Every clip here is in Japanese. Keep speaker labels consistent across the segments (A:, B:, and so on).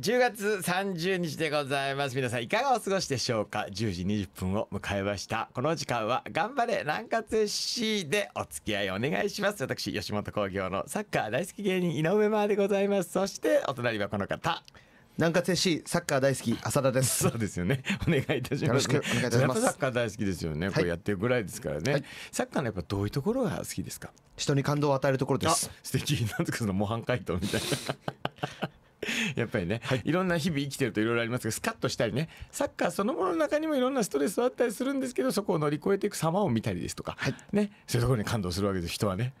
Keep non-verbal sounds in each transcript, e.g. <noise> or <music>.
A: 10月30日でございます。皆さんいかがお過ごしでしょうか ?10 時20分を迎えました。この時間は頑張れ南葛 FC でお付き合いお願いします。私、吉本興業のサッカー大好き芸人井上真でございます。そしてお隣はこの方。南葛 FC サッカー大好き浅田です。<laughs> そうですよね。お願いいたします、ね。よろしくお願いいたします。サッカー大好きですよね。はい、こうやってるぐらいですからね、はい。サッカーのやっぱどういうところが好きですか。人に感動を与えるところです。素敵なんですかその模範解答みたいな。<laughs> <laughs> やっぱりね、はい、いろんな日々生きてるといろいろありますけどスカッとしたりねサッカーそのものの中にもいろんなストレスはあったりするんですけどそこを乗り越えていく様を見たりですとか、はい、ね、そういうところに感動するわけです人はね。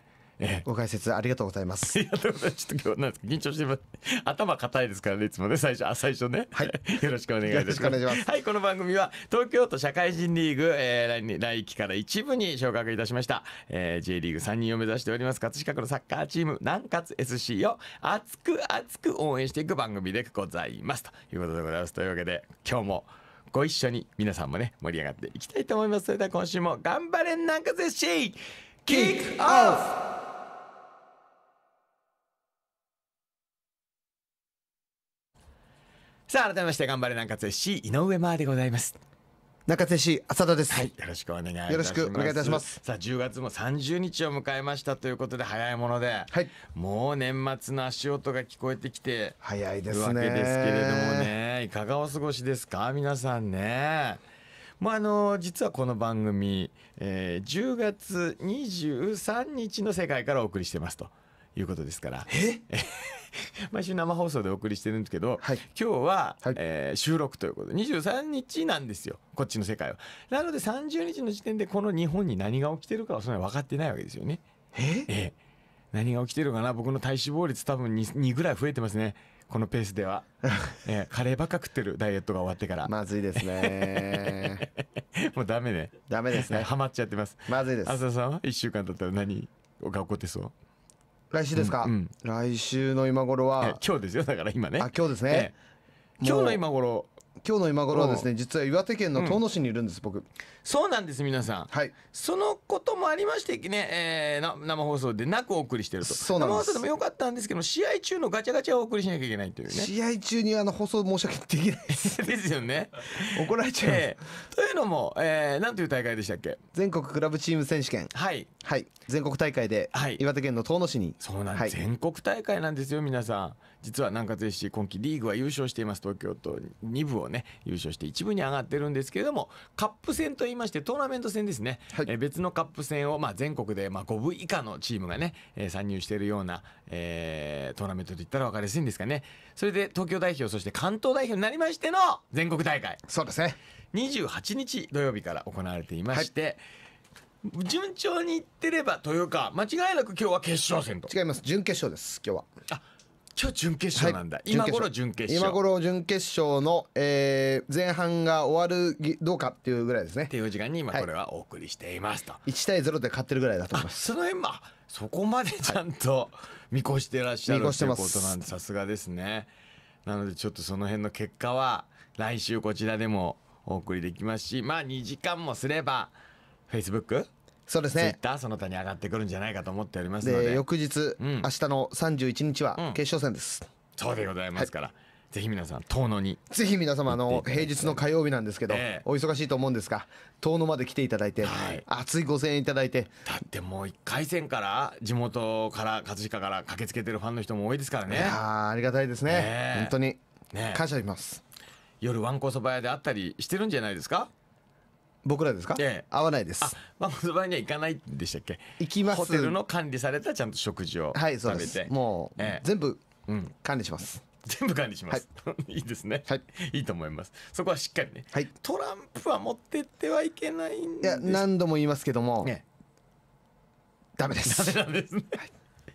A: ええ、ご解説ありがとうございます。ありがとうございます。ちょっと今日なんですか緊張してます。頭硬いですからねいつもね最初あ最初ね。はい。<laughs> よろしくお願いいたします。はいこの番組は東京都社会人リーグ、えー、来来期から一部に昇格いたしました、えー、J リーグ参人を目指しております葛飾区のサッカーチーム南葛 SC を熱く熱く応援していく番組でございますということでございます。というわけで今日も。ご一緒に皆さんもね盛り上がっていきたいと思いますそれでは今週も頑張れなんかぜしキックオフさあ改めまして頑張れ南葛 FC 井上真でございます中瀬氏浅田です、はい、よろしくお願いよろしくお願いいたしますさあ10月も30日を迎えましたということで早いもので、はい、もう年末の足音が聞こえてきて早いですわけですけれどもねいかがお過ごしですか皆さんねまあ、あの実はこの番組、えー、10月23日の世界からお送りしてますと。いうことですから。え <laughs> 毎週生放送でお送りしてるんですけど、はい、今日は、はい、えー、収録ということで23日なんですよこっちの世界はなので30日の時点でこの日本に何が起きてるかはそんな分かってないわけですよねええ何が起きてるかな僕の体脂肪率多分 2, 2ぐらい増えてますねこのペースでは、<laughs> えー、カレーばっか食ってるダイエットが終わってからまずいですね <laughs> もうダメねダメですねハマっちゃってますまずいです浅田さんは1週間だったら何が起こってそう来週ですか、うんうん、来
B: 週の今頃は今日ですよだから今ねあ今日ですね、今日の今頃今日の今
A: 頃はですね実は岩手県の遠野市にいるんです、うん、僕そうなんです皆さん、はい、そのこともありましてね、えー、生放送でなくお送りしてるとそうなんです生放送でもよかったんですけど試合中のガチャガチャをお送りしなきゃいけないというね試
B: 合中にあの放送申し訳
A: できないです <laughs> よね怒られちゃう、えー、というのも、えー、なんという大会でしたっけ全国クラブチーム選手権はい、はい、全国大会で、はい、岩手県の遠野市にそうなんです、はい、全国大会なんですよ皆さん実は南葛す c 今季リーグは優勝しています東京都2部をね優勝して1部に上がってるんですけれどもカップ戦といいましてトーナメント戦ですね、はい、え別のカップ戦を、まあ、全国で、まあ、5部以下のチームがね、え参入しているような、えー、トーナメントといったら分かりやすいんですかねそれで東京代表そして関東代表になりましての全国大会そうですね28日土曜日から行われていまして、はい順調にいってればというか間違いなく今日は決勝戦と違います準決勝です今日はあ今日準決勝なんだ、はい、今頃準決勝今頃準決
B: 勝の、えー、前半が終わるどうかっていうぐらいですねっていう時間に今これはお
A: 送りしていますと、はい、1対0で勝ってるぐらいだと思いますその辺まそこまでちゃんと見越してらっしゃる、はい、ということなんでさすがですねなのでちょっとその辺の結果は来週こちらでもお送りできますしまあ2時間もすれば Facebook そうですね。その他に上がってくるんじゃないかと思っておりますので、で翌
B: 日、うん、
A: 明日の三十一日は決勝戦です、うん、そうでございますから。はい、ぜひ皆さん遠野に
B: ぜひ皆様あの平日の火曜日なんですけど、えー、お忙しいと思うんですが遠野まで来ていただいて、
A: はい、熱いご声援いただいてだってもう1回戦から地元から葛飾から駆けつけてるファンの人も多いですからねいやありがたいですね、えー、本当に、感謝します夜わんこそば屋であったりしてるんじゃないですか僕らですか、ええ、合わないですあママの場合には行かないでしたっけ行きますホテルの管理されたちゃんと食事を食べて、はい、そうですもう、ええ、全部管理します、うん、全部管理します、はい、<laughs> いいですね、はい、いいと思いますそこはしっかりね、はい、トランプは持ってってはいけないんですいや
B: 何度も言いますけども、ね、
A: ダメです <laughs> ダメなんですね、はい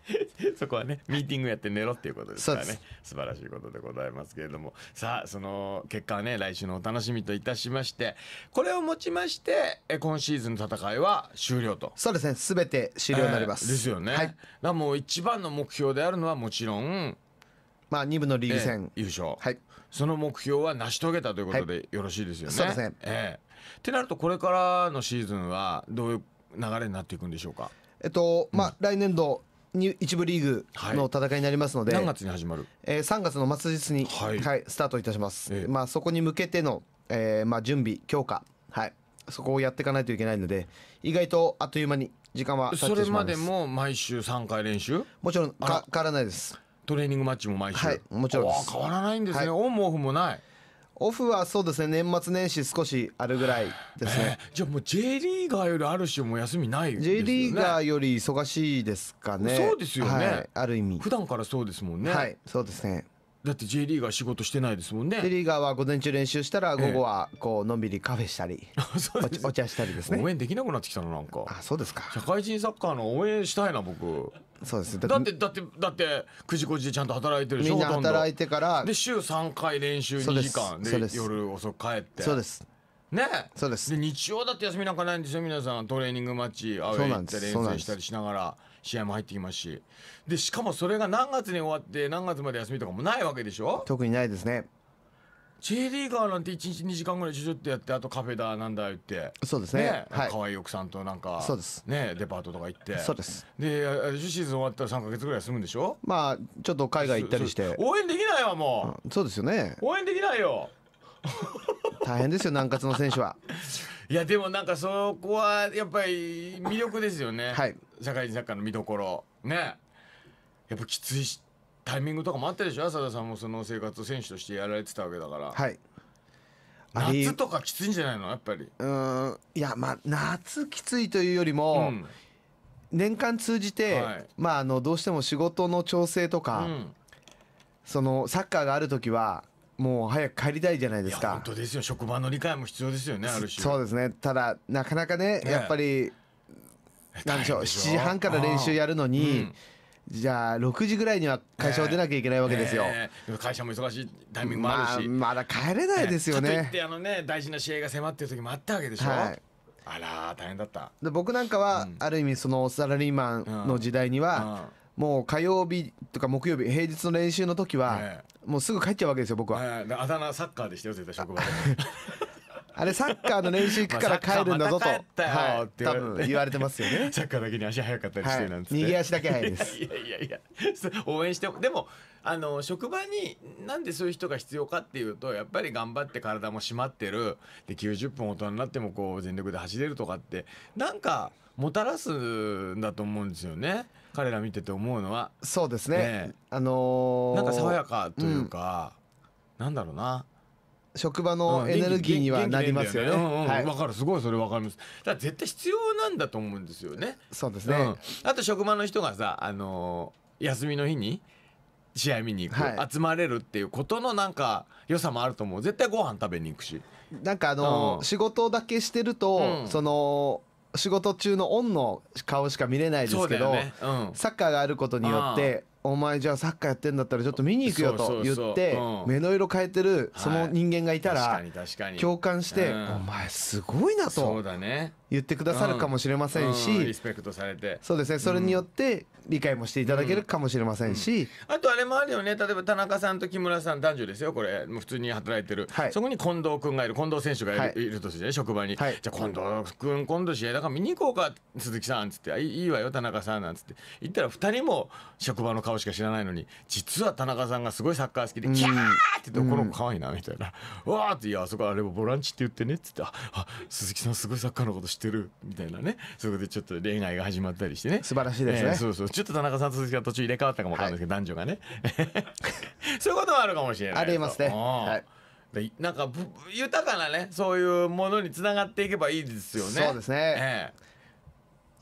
A: <laughs> そこはねミーティングやって寝ろっていうことですからね素晴らしいことでございますけれどもさあその結果はね来週のお楽しみといたしましてこれをもちまして今シーズンの戦いは終了と
B: そうですね全て
A: 終了になります、えー、ですよね、はい、だもう一番の目標であるのはもちろんまあ2部のリーグ戦、えー、優勝、はい、その目標は成し遂げたということでよろしいですよね、そうですね、えー、ってなるとこれからのシーズンはどういう流れになっていくんでしょうかえっ
B: とまあ、来年度一部リーグの戦いになりますので、はい、何月に始まる、えー、3月の末日に、はい、はい、スタートいたします、ええ、まあ、そこに向けての、えーまあ、準備強化、はい、そこをやっていかないといけないので意外とあっという間に時間はそれまで
A: も毎週3回練習もちろんか変わらないですトレーニングマッチも毎週はいもちろん変わらないんですね、
B: オンもオフもないオフはそうですね年末年始少しあるぐらいですね、えー、じゃあもう J リ
A: ーガーよりある種もう休みないですよね J リーガーより忙しいですかねそうですよね、はい、ある意味普段からそうですもんねはいそうですねだって J リーガー仕事してないですもんね J リ
B: ーガーは午前中練習したら午後はこうのんびりカフェしたり、<laughs> お茶したりですね応援で
A: きなくなってきたのなんかあそうですか社会人サッカーの応援したいな僕そうですだってだってだって9時5時でちゃんと働いてるでしょみんな働いてからで週3回練習2時間で夜遅く帰ってそうですねそうですで日曜だって休みなんかないんですよ皆さんトレーニングマッチアウェイ行ったり遠征したりしながら試合も入ってきますしでしかもそれが何月に終わって何月まで休みとかもないわけでしょ
B: 特にないですね
A: J リーガーなんて1日2時間ぐらいちょちょってやってあとカフェだなんだ言ってそうですねね、はい、可愛い奥さんとなんかそうですねデパートとか行ってそうですで10シーズン終わったら3か月ぐらい休むんでしょ
B: まあちょっと海外行ったりして応
A: 援できないわも
B: う、うん、そうですよね
A: 応援できないよ大
B: 変ですよ南葛の選手は
A: いやでもなんかそこはやっぱり魅力ですよね、はい、社会人サッカーの見どころねやっぱきついしタイミングとかもあったでしょ浅田さんもその生活を選手としてやられてたわけだから
B: はい夏
A: とかきついんじゃないのやっぱり
B: うんいやまあ夏きついというよりも、うん、年間通じて、はい、まああのどうしても仕事の調整とか、うん、そのサッカーがある時はもう早く帰りたいじゃないですか本
A: 当ですよ職場の理解も必要ですよねある種そ
B: うですねただなかなかね、やっぱりなんでしょう7時半から練習やるのに、じゃあ6時ぐらいには会社を出なきゃいけないわけですよ、
A: 会社も忙しいタイミングもあるし、ままだ
B: 帰れないですよね、っ
A: てあのね大事な試合が迫ってる時もあったわけでしょ、はい、あら大変だった
B: で僕なんかは、うん、ある意味そのサラリーマンの時代には、うんうん、もう火曜日とか木曜日平日の練習の時は、もうすぐ帰っちゃうわけですよ僕は、はい、
A: あだ名サッカーでしたよ絶対職場で <laughs> あれサッカーの練習行くから帰るんだぞと、はい、多分言われてますよね。<laughs> サッカーだけに足速かったりしてなんつて、はい、右足だけ速いです。<laughs> いやいやいや、応援してでもあの職場になんでそういう人が必要かっていうとやっぱり頑張って体も締まってるで90分大人になってもこう全力で走れるとかってなんかもたらすんだと思うんですよね。彼ら見てて思うのはそうですね
B: あの
A: ーなんか爽やかというか、なんだろうな職場のエネルギーにはなりますよね。うんうんうんはいわかるすごいそれわかります。だ絶対必要なんだと思うんですよね。そうですね。うん、あと職場の人がさ、あのー休みの日に試合見に行く、はい集まれるっていうことのなんか良さもあると思う絶対ご飯食べに行くしなんかあのーうん
B: 仕事だけしてると、うんその仕事中のオンの顔しか見れないですけど、ねうん、サッカーがあることによってお前じゃあサッカーやってんだったらちょっと見に行くよと言って目の色変えてるその人間がいたら共感してお前すごいなと言ってくださるかもしれませんし、うんうん、リス
A: ペクトされてそ
B: うですねそれによって理解もしていただけるかもしれませんし、
A: うん、あとあれもあるよね例えば田中さんと木村さん男女ですよこれもう普通に働いてる、はい、そこに近藤君がいる近藤選手がいるはい、いるとして、ね職場に、はい、じゃあ近藤君今度試合だから見に行こうか鈴木さんっつって「いいわよ田中さん」なんつって言ったら2人も職場の顔しか知らないのに実は田中さんがすごいサッカー好きで「キャー!」って言って「この子可愛いな」みたいな「わー!」って「いやあそこあれもボランチって言ってね」っつってあ「あ鈴木さんすごいサッカーのこと知ってってるみたいなねそこでちょっと恋愛が始まったりしてね素晴らしいですね、えー、そうそうちょっと田中さんと鈴木が途中入れ替わったかもわかんないですけど、はい、男女がね <laughs> そういうこともあるかもしれないありますね、はい、なんか豊かなねそういうものにつながっていけばいいですよねそうですね、えー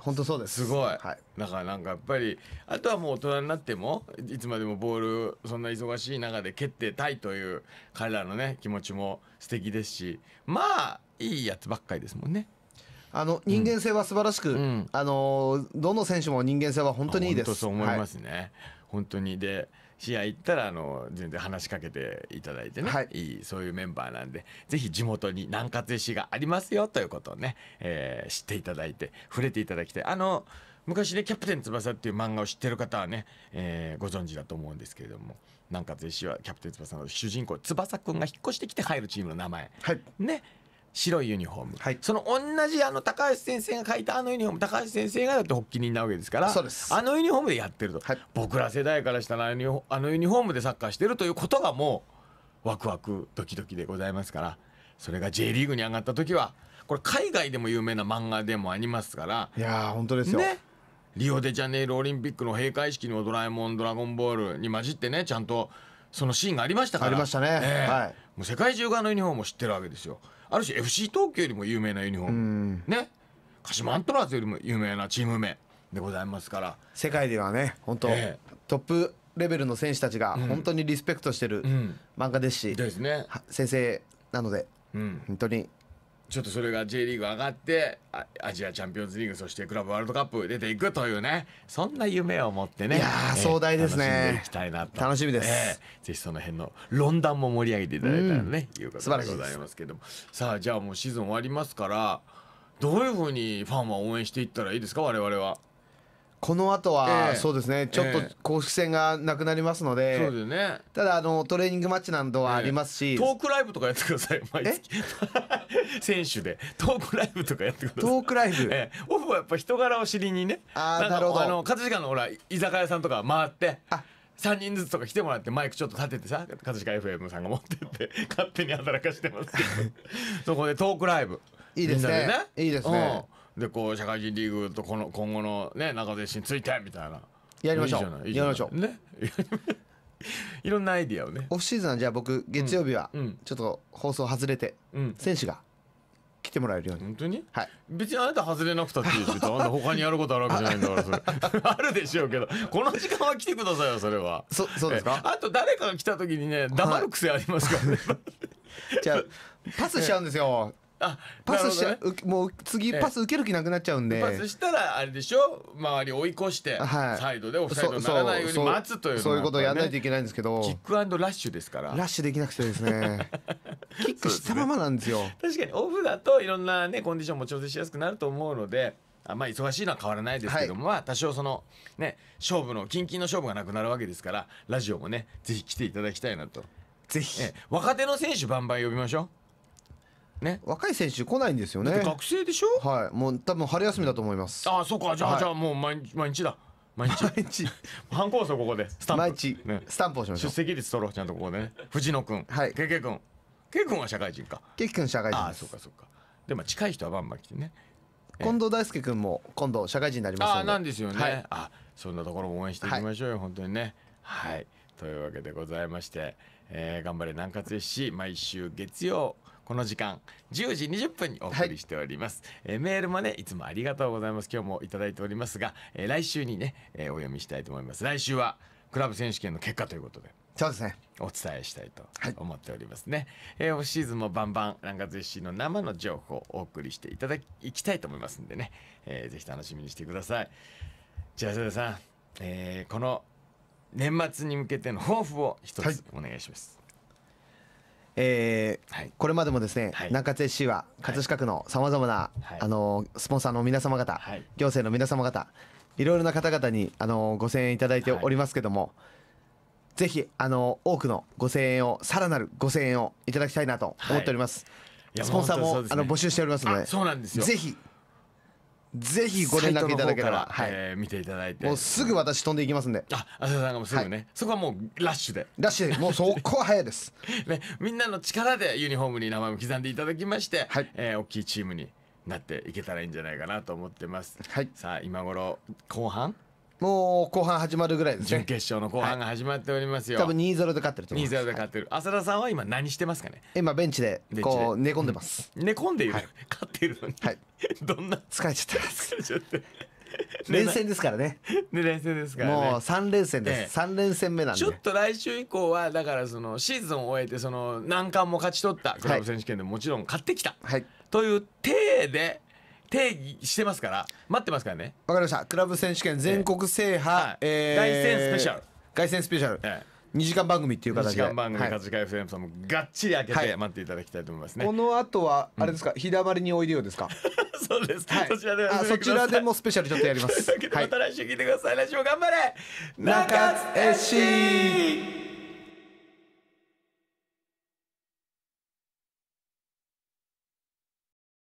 A: 本当そうですすごい、はい、だからなんかやっぱりあとはもう大人になってもいつまでもボールそんな忙しい中で蹴ってたいという彼らのね気持ちも素敵ですしまあいいやつばっかりですもんね。あの人
B: 間性は素晴らしく、うん、あのどの選手も人間性は本当にいいです。そう思います
A: ね、はい、本当にで試合行ったらあの全然話しかけていただいてね、はい、いいそういうメンバーなんでぜひ地元に南葛石がありますよということをね、えー、知っていただいて触れていただきたい。あの昔ね「キャプテン翼」っていう漫画を知ってる方はね、えー、ご存知だと思うんですけれども南葛石はキャプテン翼の主人公翼くんが引っ越してきて入るチームの名前、はい、ね白いユニフォーム、はい、その同じあの高橋先生が書いたあのユニフォーム高橋先生がだって発起人なわけですからあのユニフォームでやってると、はい、僕ら世代からしたらあのユニフォームでサッカーしてるということがもうワクワクドキドキでございますからそれが J リーグに上がった時はこれ海外でも有名な漫画でもありますからいや本当ですよ、ね、リオデジャネイロオリンピックの閉会式の「ドラえもんドラゴンボール」に混じってねちゃんとそのシーンがありましたからありましたね、えー、はい、もう世界中があのユニフォームを知ってるわけですよ。ある種 FC 東京よりも有名なユニフォーム、ね、鹿島アントラーズよりも有名なチーム名でございますから
B: 世界ではね本当、えー、トップレベルの選手たちが本当にリスペクトしてる漫画ですし、うんうん、ですね、先生なので、うん、本当に
A: ちょっとそれが J リーグ上がってアジアチャンピオンズリーグそしてクラブワールドカップ出ていくというねそんな夢を持ってねいや壮大ですね楽したいな楽しみです、えー、ぜひその辺の論壇も盛り上げていただいたらね、うん、いうことでございますけどもさあじゃあもうシーズン終わりますからどういうふうにファンは応援していったらいいですか我々は。
B: この後は、えー、そうですね、ちょっと公式戦がなくなりますので、えー、そうだよね、ただあの、トレーニングマッチなどはあります
A: し、えー、トークライブとかやってください、<laughs> 毎月、<laughs> 選手で、トークライブとかやってください、トークライブ、えー、オフはやっぱ人柄を知りにね、あなるほどあの勝時間のほら、居酒屋さんとか回って。あ3人ずつとか来てもらってマイクちょっと立ててさ葛飾 FM さんが持ってって勝手に働かしてますけど <laughs> そこでトークライブいいですねいいですね、でこう社会人リーグとこの今後の、ね、中前進についてみたいなやりましょうやりまし
B: ょうね <laughs> いろんなアイディアをねオフシーズンはじゃあ僕月曜日はちょっと放送外れて、選手が来てもらえるように本当に、はい、
A: 別にあなた外れなくたっていいですけどあた他にやることあるわけじゃないんだからそれ <laughs> あるでしょうけどこの時間は来てくださいよそれは <laughs> そそうですかあと誰かが来た時にね黙る癖ありますからね、はい、じゃあパスしちゃうんですよあ
B: パスしちゃ、ね、もう次パス受ける気なくなっちゃうんで、パス
A: したらあれでしょ周り追い越して、サイドでオフサイドにならないように待つという、そういうことをやらないといけ
B: ないんですけどキック
A: ラッシュですからラッ
B: シュできなくてですね <laughs> キックしたままなんですよ、ね、
A: 確かにオフだといろんなねコンディションも調整しやすくなると思うのであまあ忙しいのは変わらないですけども、はい、まあ多少そのね勝負の近々の勝負がなくなるわけですからラジオもねぜひ来ていただきたいなとぜひ、ええ、若手の選手バンバン呼びましょう
B: ね、若い選手来ないんですよね学生でしょはいもう多分春休みだと思いま
A: すああそうかじゃあ、はい、じゃあもう毎日毎日だ毎日 <laughs> 毎日反抗争ここでスタンプ毎日、ね、スタンプをしましょう出席率取ろうちゃんとここでね藤野君はいけけ君け君は社会人かけけ君社会人ああそうかそうかでも近い人はバンバン来てね近藤大輔君も今度社会人になりますのであなんですよね、はい、あそんなところも応援していきましょうよ、はい、本当にねはいというわけでございまして、えー、頑張れ南葛 FC 毎週月曜この時間10時20分にお送りしております、はい、えメールもねいつもありがとうございます今日もいただいておりますが、え来週にね、えお読みしたいと思います来週はクラブ選手権の結果ということでそうですねお伝えしたいと思っておりますね、はい、えー、オフシーズンもバンバンランガズ FC の生の情報をお送りしていただきたいと思いますんでね、えー、ぜひ楽しみにしてくださいじゃあ瀬田さん、えー、この年末に向けての抱負を一つお願いします、はいえ
B: ー、はい、これまでもですね、はい、南葛 SC は葛飾区のさまざまな、はい、あのスポンサーの皆様方、はい、行政の皆様方いろいろな方々にあのご声援いただいておりますけども、ぜひあの多くのご声援をさらなるご声援をいただきたいなと思っております、スポンサーも、ね、あの募集しておりますのでそうなんですよぜひぜ
A: ひご連絡いただけたら、はい、えー、見ていただいてもうす
B: ぐ私飛んでいきますんであ
A: 浅田さんがもうすぐね、はい、そこはもうラッシュで
B: ラッシュでもうそこは早いです、
A: <laughs> ね、みんなの力でユニフォームに名前を刻んでいただきまして、はい、えー、大きいチームになっていけたらいいんじゃないかなと思ってます、はい、さあ今頃後半もう後半始まるぐらいです準決勝の後半が始まっておりますよ、多分2-0で勝ってると思います0で勝ってる浅田さんは今何してますかね
B: 今ベンチでこう寝込んでま
A: す、<laughs> 寝込んでいる、はい勝ってるのに、はい <laughs> どんな疲れちゃった。疲れちゃって <laughs> 連戦ですからねで連戦ですからねもう三
B: 連戦です、三3連戦目なんでちょっ
A: と来週以降はだからそのシーズンを終えてその難関も勝ち取ったクラブ選手権でももちろん勝ってきた、はいという体で定義してますから待ってますからね
B: わかりましたクラブ選手権全国制覇、ええ凱旋スペシャル凱旋スペシャル、2時間番組っていう形で2時間番組「勝ち替え FM」さんもがっちり開けて
A: 待っていただきたいと思いますね、こ
B: の後はあれですか、日だまりにおいでよですか
A: <laughs> そうです、はい、そちらであそちらでもスペシャルちょっとやりますまた来週聞いてください、来週頑張れ中津 SC!